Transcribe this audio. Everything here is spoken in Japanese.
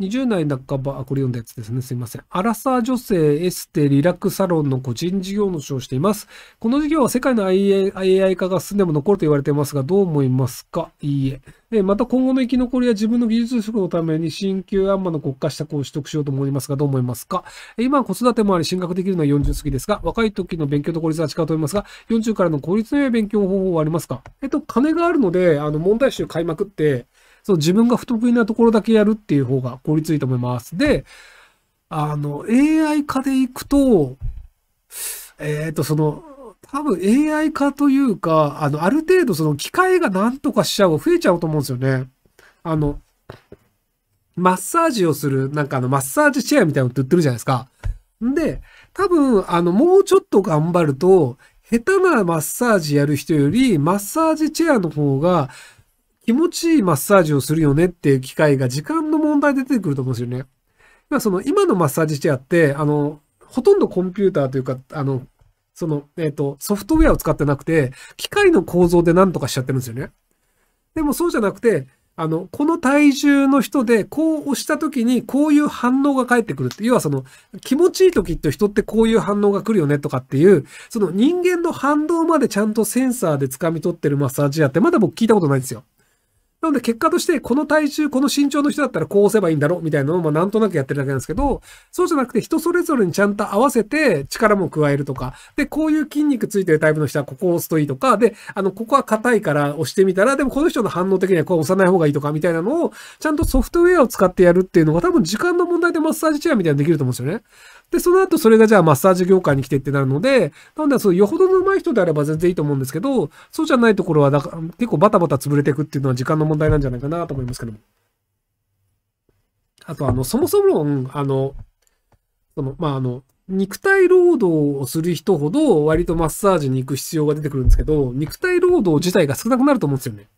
20代半ば、あ、これ読んだやつですね。すいません。アラサー女性エステリラックサロンの個人事業主をしています。この事業は世界の AI, 化が進んでも残ると言われていますが、どう思いますかいいえ。また今後の生き残りや自分の技術職のために新旧アンマの国家資格を取得しようと思いますが、どう思いますか今は子育てもあり進学できるのは40過ぎですが、若い時の勉強と効率は違うと思いますが、40からの効率の良い勉強方法はありますかえっと、金があるので、あの、問題集買いまくって、その自分が不得意なところだけやるっていう方が効率いいと思います。で、あの、AI 化でいくと、えっ、ー、と、その、多分 AI 化というか、あの、ある程度その機械が何とかしちゃう増えちゃうと思うんですよね。あの、マッサージをする、なんかあの、マッサージチェアみたいなのって売ってるじゃないですか。んで、多分、あの、もうちょっと頑張ると、下手なマッサージやる人より、マッサージチェアの方が、気持ちいいマッサージをするよねっていう機会が時間の問題で出てくると思うんですよね。今その今のマッサージチェアって、あの、ほとんどコンピューターというか、あの、その、えっ、ー、と、ソフトウェアを使ってなくて、機械の構造で何とかしちゃってるんですよね。でもそうじゃなくて、あの、この体重の人で、こう押した時に、こういう反応が返ってくるって、要はその、気持ちいい時って人ってこういう反応が来るよねとかっていう、その人間の反動までちゃんとセンサーで掴み取ってるマッサージやって、まだ僕聞いたことないんですよ。なので結果として、この体重、この身長の人だったらこう押せばいいんだろうみたいなのを、まあ、なんとなくやってるだけなんですけど、そうじゃなくて人それぞれにちゃんと合わせて力も加えるとか、で、こういう筋肉ついてるタイプの人はここを押すといいとか、で、あの、ここは硬いから押してみたら、でもこの人の反応的にはこう押さない方がいいとかみたいなのを、ちゃんとソフトウェアを使ってやるっていうのが多分時間の問題でマッサージチェアみたいなのできると思うんですよね。で、その後それがじゃあマッサージ業界に来てってなるので、なんだ、そう、よほどの上手い人であれば全然いいと思うんですけど、そうじゃないところは、だから結構バタバタ潰れていくっていうのは時間の問題問題なんじゃないかなと思いますけども。あと、あの、そもそも、あの、その、まあ、あの、肉体労働をする人ほど割とマッサージに行く必要が出てくるんですけど、肉体労働自体が少なくなると思うんですよね。